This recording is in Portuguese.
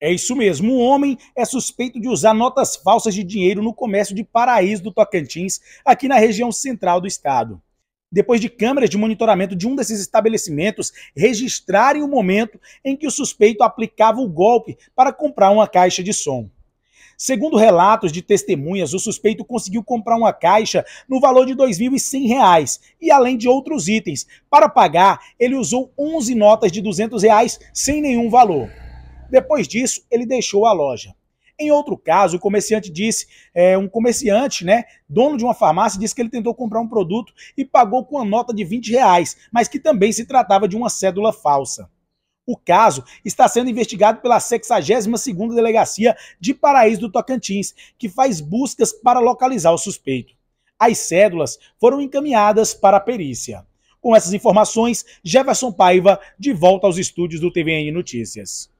É isso mesmo. Um homem é suspeito de usar notas falsas de dinheiro no comércio de Paraíso do Tocantins, aqui na região central do estado. Depois de câmeras de monitoramento de um desses estabelecimentos registrarem o momento em que o suspeito aplicava o golpe para comprar uma caixa de som. Segundo relatos de testemunhas, o suspeito conseguiu comprar uma caixa no valor de R$ 2.100 e além de outros itens. Para pagar, ele usou 11 notas de R$ 200 reais sem nenhum valor. Depois disso, ele deixou a loja. Em outro caso, o comerciante disse, é, um comerciante, né, dono de uma farmácia, disse que ele tentou comprar um produto e pagou com uma nota de 20 reais, mas que também se tratava de uma cédula falsa. O caso está sendo investigado pela 62ª Delegacia de Paraíso do Tocantins, que faz buscas para localizar o suspeito. As cédulas foram encaminhadas para a perícia. Com essas informações, Jefferson Paiva de volta aos estúdios do TVN Notícias.